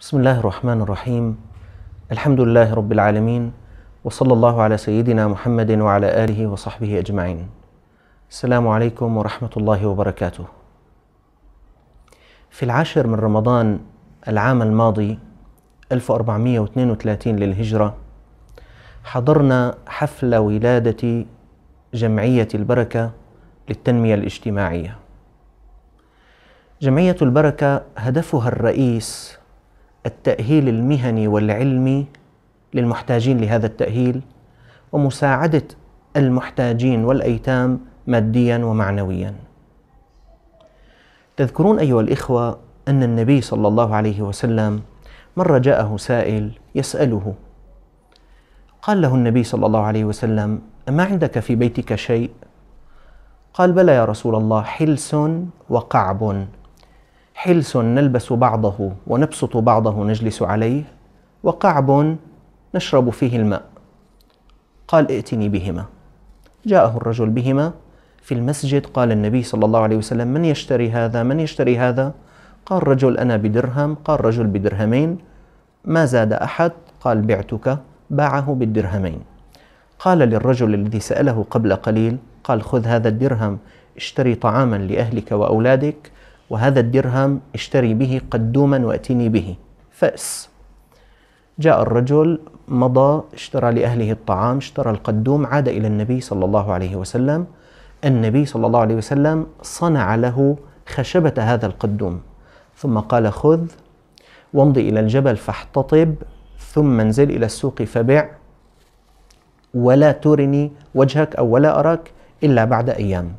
بسم الله الرحمن الرحيم الحمد لله رب العالمين وصلى الله على سيدنا محمد وعلى اله وصحبه اجمعين السلام عليكم ورحمه الله وبركاته في العاشر من رمضان العام الماضي 1432 للهجره حضرنا حفل ولاده جمعيه البركه للتنميه الاجتماعيه جمعيه البركه هدفها الرئيس التأهيل المهني والعلمي للمحتاجين لهذا التأهيل ومساعدة المحتاجين والأيتام ماديا ومعنويا. تذكرون أيها الإخوة أن النبي صلى الله عليه وسلم مرة جاءه سائل يسأله قال له النبي صلى الله عليه وسلم أما عندك في بيتك شيء؟ قال بلى يا رسول الله حلس وقعب حلس نلبس بعضه ونبسط بعضه نجلس عليه وقعب نشرب فيه الماء قال ائتني بهما جاءه الرجل بهما في المسجد قال النبي صلى الله عليه وسلم من يشتري هذا من يشتري هذا قال رجل أنا بدرهم قال رجل بدرهمين ما زاد أحد قال بعتك باعه بالدرهمين قال للرجل الذي سأله قبل قليل قال خذ هذا الدرهم اشتري طعاما لأهلك وأولادك وهذا الدرهم اشتري به قدوما واتني به فأس جاء الرجل مضى اشترى لأهله الطعام اشترى القدوم عاد إلى النبي صلى الله عليه وسلم النبي صلى الله عليه وسلم صنع له خشبة هذا القدوم ثم قال خذ وامض إلى الجبل فاحتطب ثم انزل إلى السوق فبع ولا ترني وجهك أو ولا أراك إلا بعد أيام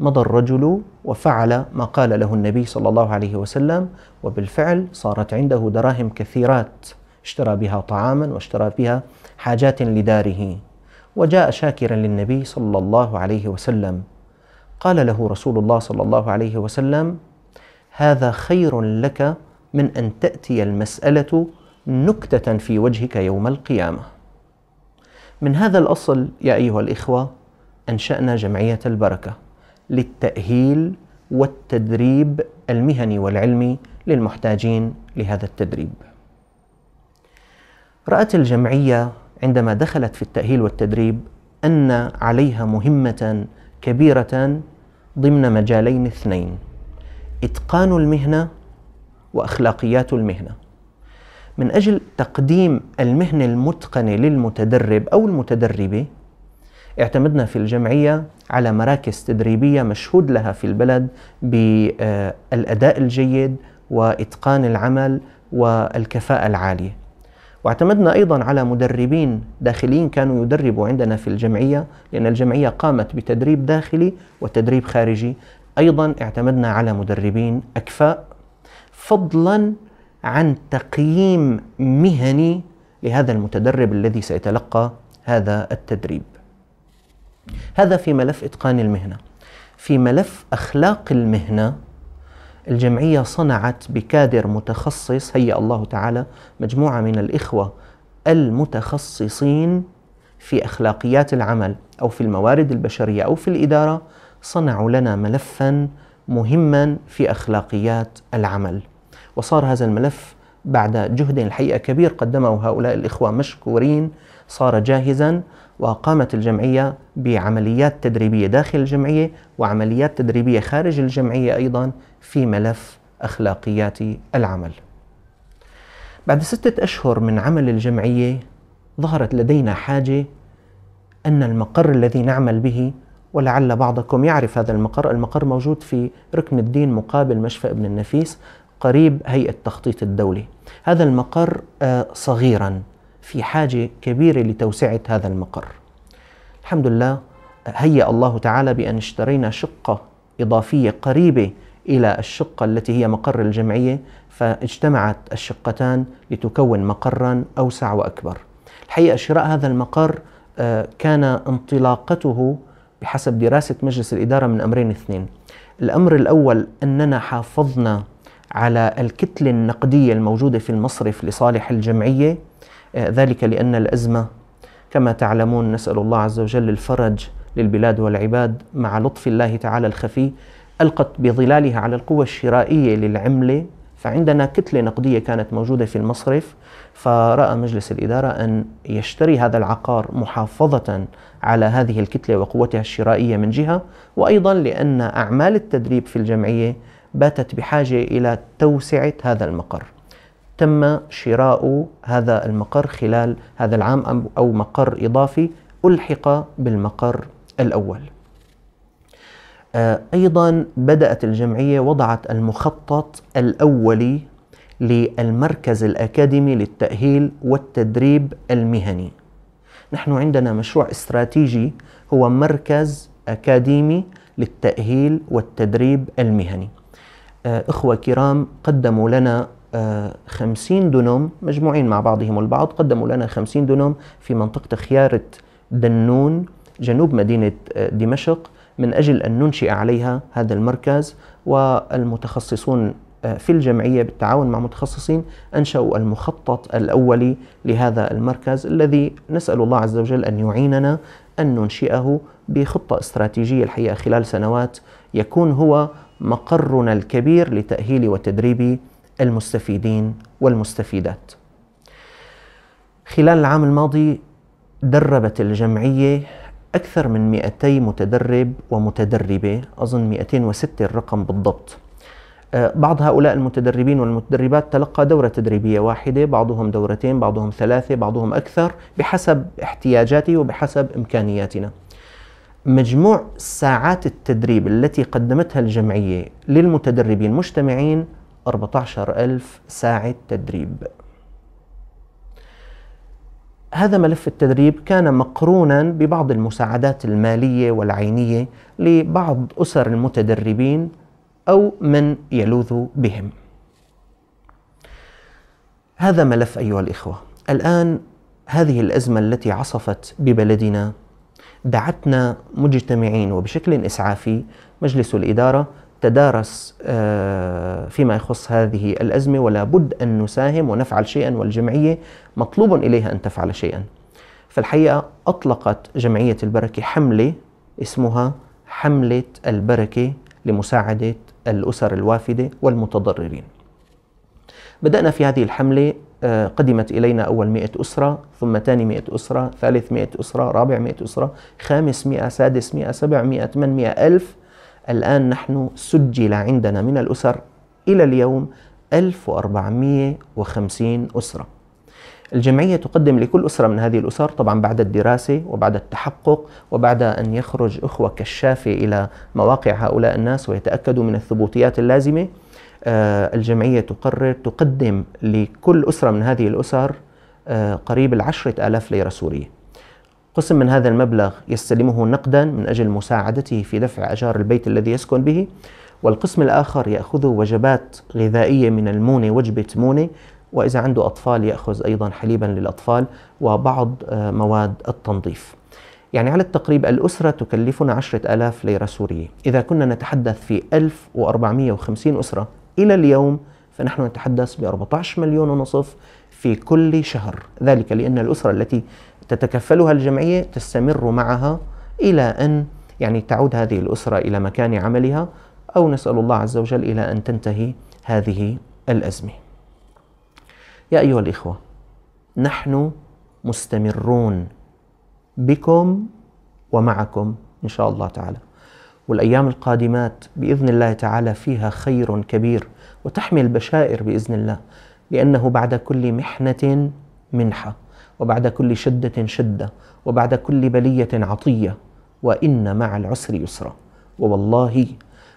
مضى الرجل وفعل ما قال له النبي صلى الله عليه وسلم وبالفعل صارت عنده دراهم كثيرات اشترى بها طعاما واشترى بها حاجات لداره وجاء شاكرا للنبي صلى الله عليه وسلم قال له رسول الله صلى الله عليه وسلم هذا خير لك من ان تاتي المساله نكته في وجهك يوم القيامه من هذا الاصل يا ايها الاخوه انشانا جمعيه البركه للتأهيل والتدريب المهني والعلمي للمحتاجين لهذا التدريب. رأت الجمعية عندما دخلت في التأهيل والتدريب أن عليها مهمة كبيرة ضمن مجالين اثنين إتقان المهنة وأخلاقيات المهنة. من أجل تقديم المهنة المتقنة للمتدرب أو المتدربة اعتمدنا في الجمعية على مراكز تدريبية مشهود لها في البلد بالأداء آه، الجيد وإتقان العمل والكفاءة العالية واعتمدنا أيضا على مدربين داخليين كانوا يدربوا عندنا في الجمعية لأن الجمعية قامت بتدريب داخلي وتدريب خارجي أيضا اعتمدنا على مدربين أكفاء فضلا عن تقييم مهني لهذا المتدرب الذي سيتلقى هذا التدريب هذا في ملف إتقان المهنة في ملف أخلاق المهنة الجمعية صنعت بكادر متخصص هيأ الله تعالى مجموعة من الإخوة المتخصصين في أخلاقيات العمل أو في الموارد البشرية أو في الإدارة صنعوا لنا ملفا مهما في أخلاقيات العمل وصار هذا الملف بعد جهد الحقيقة كبير قدمه هؤلاء الإخوة مشكورين صار جاهزا وقامت الجمعية بعمليات تدريبية داخل الجمعية وعمليات تدريبية خارج الجمعية أيضا في ملف أخلاقيات العمل بعد ستة أشهر من عمل الجمعية ظهرت لدينا حاجة أن المقر الذي نعمل به ولعل بعضكم يعرف هذا المقر المقر موجود في ركن الدين مقابل مشفى ابن النفيس قريب هيئة التخطيط الدولي هذا المقر آه، صغيرا في حاجة كبيرة لتوسعة هذا المقر الحمد لله هيأ الله تعالى بأن اشترينا شقة إضافية قريبة إلى الشقة التي هي مقر الجمعية فاجتمعت الشقتان لتكون مقرا أوسع وأكبر الحقيقة شراء هذا المقر آه، كان انطلاقته بحسب دراسة مجلس الإدارة من أمرين اثنين الأمر الأول أننا حافظنا على الكتلة النقدية الموجودة في المصرف لصالح الجمعية ذلك لأن الأزمة كما تعلمون نسأل الله عز وجل الفرج للبلاد والعباد مع لطف الله تعالى الخفي ألقت بظلالها على القوة الشرائية للعملة فعندنا كتلة نقدية كانت موجودة في المصرف فرأى مجلس الإدارة أن يشتري هذا العقار محافظة على هذه الكتلة وقوتها الشرائية من جهة وأيضا لأن أعمال التدريب في الجمعية باتت بحاجة إلى توسعة هذا المقر تم شراء هذا المقر خلال هذا العام أو مقر إضافي ألحق بالمقر الأول آه، أيضا بدأت الجمعية وضعت المخطط الأولي للمركز الأكاديمي للتأهيل والتدريب المهني نحن عندنا مشروع استراتيجي هو مركز أكاديمي للتأهيل والتدريب المهني آه، إخوة كرام قدموا لنا خمسين دونم مجموعين مع بعضهم البعض قدموا لنا خمسين دونم في منطقة خيارة دنون جنوب مدينة آه، دمشق من أجل أن ننشئ عليها هذا المركز والمتخصصون آه، في الجمعية بالتعاون مع متخصصين أنشأوا المخطط الأولي لهذا المركز الذي نسأل الله عز وجل أن يعيننا أن ننشئه بخطة استراتيجية الحقيقة خلال سنوات يكون هو مقرنا الكبير لتأهيل وتدريب المستفيدين والمستفيدات خلال العام الماضي دربت الجمعية أكثر من 200 متدرب ومتدربة أظن 206 الرقم بالضبط أه، بعض هؤلاء المتدربين والمتدربات تلقى دورة تدريبية واحدة بعضهم دورتين بعضهم ثلاثة بعضهم أكثر بحسب احتياجاتي وبحسب إمكانياتنا مجموع ساعات التدريب التي قدمتها الجمعية للمتدربين مجتمعين 14000 ساعة تدريب هذا ملف التدريب كان مقرونا ببعض المساعدات المالية والعينية لبعض أسر المتدربين أو من يلوذ بهم هذا ملف أيها الإخوة الآن هذه الأزمة التي عصفت ببلدنا دعتنا مجتمعين وبشكل إسعافي مجلس الإدارة تدارس آه، فيما يخص هذه الأزمة ولا بد أن نساهم ونفعل شيئا والجمعية مطلوب إليها أن تفعل شيئا فالحقيقة أطلقت جمعية البركة حملة اسمها حملة البركة لمساعدة الأسر الوافدة والمتضررين بدأنا في هذه الحملة آه، قدمت إلينا أول مئة أسرة ثم ثاني مئة أسرة ثالث مئة أسرة رابع مئة أسرة خامس مئة سادس مئة سبع مئة ثمان مئة ألف الآن نحن سجل عندنا من الأسر إلى اليوم 1450 أسرة الجمعية تقدم لكل أسرة من هذه الأسر طبعا بعد الدراسة وبعد التحقق وبعد أن يخرج أخوة كشافة إلى مواقع هؤلاء الناس ويتأكدوا من الثبوتيات اللازمة آه، الجمعية تقرر تقدم لكل أسرة من هذه الأسر آه، قريب العشرة آلاف ليرة سورية قسم من هذا المبلغ يستلمه نقدا من أجل مساعدته في دفع أجار البيت الذي يسكن به والقسم الآخر يأخذ وجبات غذائية من المونة وجبة مونة وإذا عنده أطفال يأخذ أيضا حليبا للأطفال وبعض آه، مواد التنظيف يعني على التقريب الأسرة تكلفنا عشرة ألاف ليرة سورية إذا كنا نتحدث في 1450 أسرة إلى اليوم فنحن نتحدث ب 14 مليون ونصف في كل شهر ذلك لأن الأسرة التي تتكفلها الجمعية تستمر معها إلى أن يعني تعود هذه الأسرة إلى مكان عملها أو نسأل الله عز وجل إلى أن تنتهي هذه الأزمة يا أيها الإخوة نحن مستمرون بكم ومعكم إن شاء الله تعالى والأيام القادمات بإذن الله تعالى فيها خير كبير وتحمل بشائر بإذن الله لأنه بعد كل محنة منحة وبعد كل شدة شدة وبعد كل بلية عطية وإن مع العسر يسرا ووالله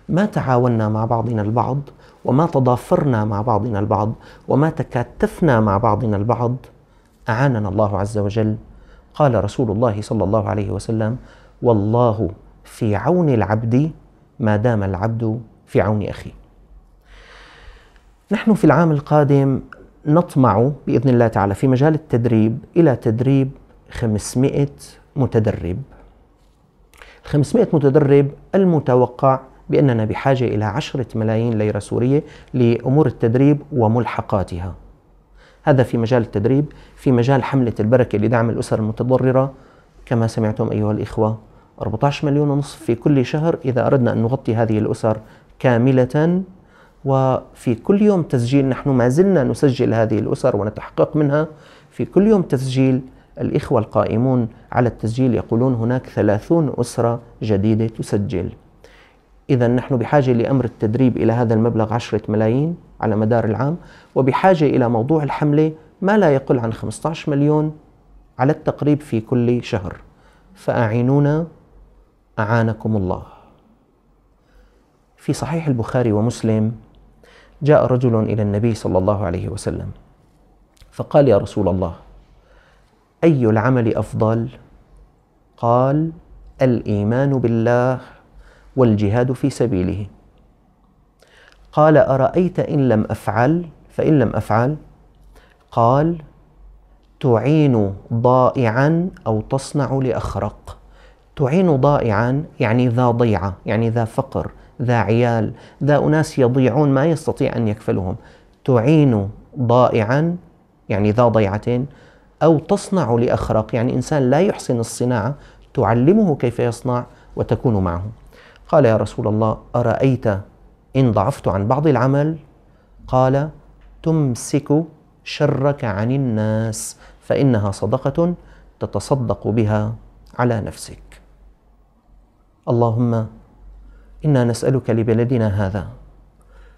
ما تعاوننا مع بعضنا البعض وما تضافرنا مع بعضنا البعض وما تكاتفنا مع بعضنا البعض أعاننا الله عز وجل قال رسول الله صلى الله عليه وسلم والله في عون العبد ما دام العبد في عون أخيه نحن في العام القادم نطمع باذن الله تعالى في مجال التدريب الى تدريب 500 متدرب. ال 500 متدرب المتوقع باننا بحاجه الى 10 ملايين ليره سوريه لامور التدريب وملحقاتها. هذا في مجال التدريب، في مجال حمله البركه لدعم الاسر المتضرره كما سمعتم ايها الاخوه 14 مليون ونصف في كل شهر اذا اردنا ان نغطي هذه الاسر كامله وفي كل يوم تسجيل نحن ما زلنا نسجل هذه الأسر ونتحقق منها في كل يوم تسجيل الإخوة القائمون على التسجيل يقولون هناك ثلاثون أسرة جديدة تسجل إذا نحن بحاجة لأمر التدريب إلى هذا المبلغ عشرة ملايين على مدار العام وبحاجة إلى موضوع الحملة ما لا يقل عن 15 مليون على التقريب في كل شهر فأعينونا أعانكم الله في صحيح البخاري ومسلم جاء رجل الى النبي صلى الله عليه وسلم فقال يا رسول الله اي العمل افضل قال الايمان بالله والجهاد في سبيله قال ارايت ان لم افعل فان لم افعل قال تعين ضائعا او تصنع لاخرق تعين ضائعا يعني ذا ضيعه يعني ذا فقر ذا عيال ذا أناس يضيعون ما يستطيع أن يكفلهم تعين ضائعا يعني ذا ضيعة أو تصنع لأخرق يعني إنسان لا يحسن الصناعة تعلمه كيف يصنع وتكون معه قال يا رسول الله أرأيت إن ضعفت عن بعض العمل قال تمسك شرك عن الناس فإنها صدقة تتصدق بها على نفسك اللهم انا نسالك لبلدنا هذا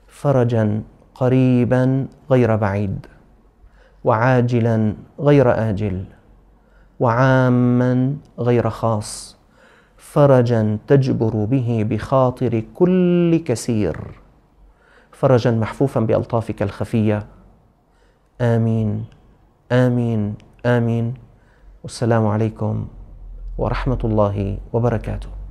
فرجا قريبا غير بعيد وعاجلا غير اجل وعاما غير خاص فرجا تجبر به بخاطر كل كسير فرجا محفوفا بالطافك الخفيه امين امين امين والسلام عليكم ورحمه الله وبركاته